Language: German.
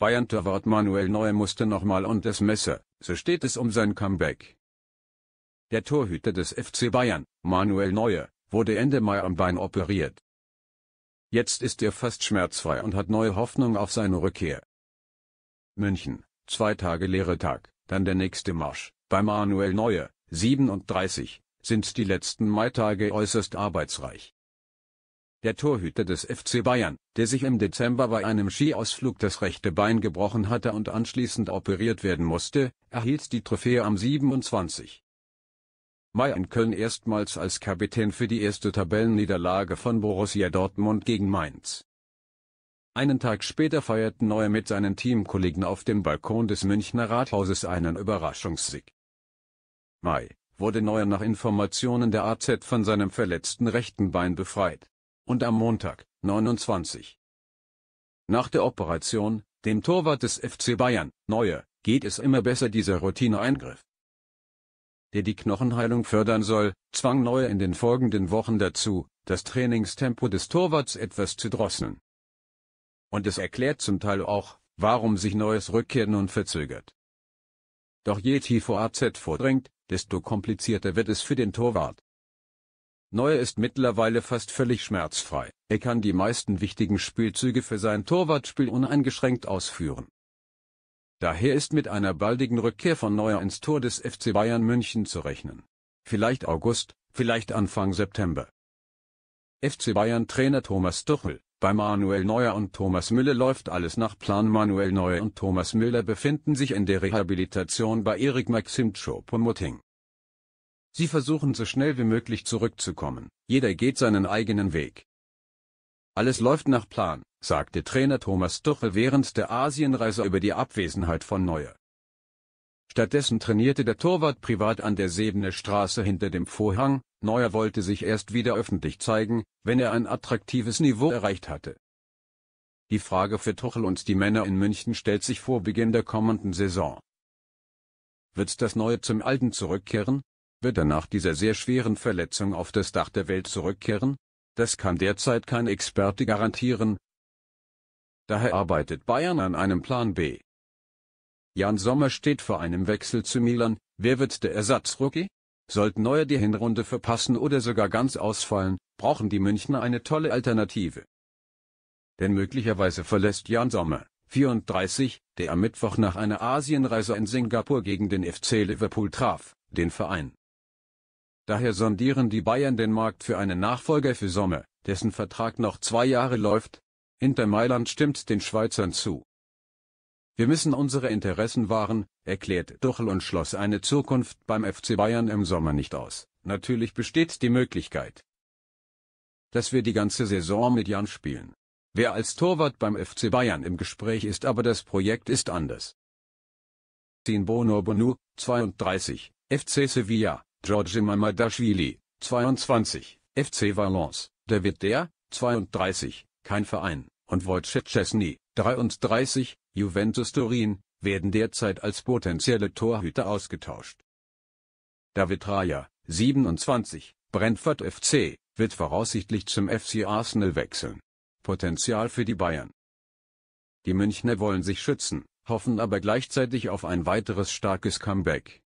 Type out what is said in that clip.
Bayern-Torwart Manuel Neuer musste nochmal und das Messer, so steht es um sein Comeback. Der Torhüter des FC Bayern, Manuel Neuer, wurde Ende Mai am Bein operiert. Jetzt ist er fast schmerzfrei und hat neue Hoffnung auf seine Rückkehr. München, zwei Tage leere Tag, dann der nächste Marsch. Bei Manuel Neuer, 37, sind die letzten Maitage äußerst arbeitsreich der Torhüter des FC Bayern, der sich im Dezember bei einem Skiausflug das rechte Bein gebrochen hatte und anschließend operiert werden musste, erhielt die Trophäe am 27. Mai in Köln erstmals als Kapitän für die erste Tabellenniederlage von Borussia Dortmund gegen Mainz. Einen Tag später feierten Neuer mit seinen Teamkollegen auf dem Balkon des Münchner Rathauses einen Überraschungssieg. Mai wurde Neuer nach Informationen der AZ von seinem verletzten rechten Bein befreit und am Montag, 29. Nach der Operation, dem Torwart des FC Bayern, Neuer, geht es immer besser dieser Routineeingriff, der die Knochenheilung fördern soll, zwang Neuer in den folgenden Wochen dazu, das Trainingstempo des Torwarts etwas zu drosseln. Und es erklärt zum Teil auch, warum sich Neues Rückkehr nun verzögert. Doch je tiefer AZ vordringt, desto komplizierter wird es für den Torwart. Neuer ist mittlerweile fast völlig schmerzfrei. Er kann die meisten wichtigen Spielzüge für sein Torwartspiel uneingeschränkt ausführen. Daher ist mit einer baldigen Rückkehr von Neuer ins Tor des FC Bayern München zu rechnen. Vielleicht August, vielleicht Anfang September. FC Bayern Trainer Thomas Tuchel bei Manuel Neuer und Thomas Müller läuft alles nach Plan. Manuel Neuer und Thomas Müller befinden sich in der Rehabilitation bei Erik Maxim Choupo-Moting. Sie versuchen so schnell wie möglich zurückzukommen, jeder geht seinen eigenen Weg. Alles läuft nach Plan, sagte Trainer Thomas Tuchel während der Asienreise über die Abwesenheit von Neuer. Stattdessen trainierte der Torwart privat an der Sebener Straße hinter dem Vorhang, Neuer wollte sich erst wieder öffentlich zeigen, wenn er ein attraktives Niveau erreicht hatte. Die Frage für Tuchel und die Männer in München stellt sich vor Beginn der kommenden Saison. Wird das Neue zum Alten zurückkehren? Wird er nach dieser sehr schweren Verletzung auf das Dach der Welt zurückkehren? Das kann derzeit kein Experte garantieren. Daher arbeitet Bayern an einem Plan B. Jan Sommer steht vor einem Wechsel zu Milan, wer wird der Ersatzrookie? Sollten Neuer die Hinrunde verpassen oder sogar ganz ausfallen, brauchen die Münchner eine tolle Alternative. Denn möglicherweise verlässt Jan Sommer, 34, der am Mittwoch nach einer Asienreise in Singapur gegen den FC Liverpool traf, den Verein. Daher sondieren die Bayern den Markt für einen Nachfolger für Sommer, dessen Vertrag noch zwei Jahre läuft. Inter Mailand stimmt den Schweizern zu. Wir müssen unsere Interessen wahren, erklärt Duchel und schloss eine Zukunft beim FC Bayern im Sommer nicht aus. Natürlich besteht die Möglichkeit, dass wir die ganze Saison mit Jan spielen. Wer als Torwart beim FC Bayern im Gespräch ist, aber das Projekt ist anders. Sin Bono Bonu, 32, FC Sevilla, George Mamadashvili, 22, FC Valence, David Der, 32, kein Verein, und Wojciech Chesney, 33, Juventus Turin, werden derzeit als potenzielle Torhüter ausgetauscht. David Raya, 27, Brentford FC, wird voraussichtlich zum FC Arsenal wechseln. Potenzial für die Bayern. Die Münchner wollen sich schützen, hoffen aber gleichzeitig auf ein weiteres starkes Comeback.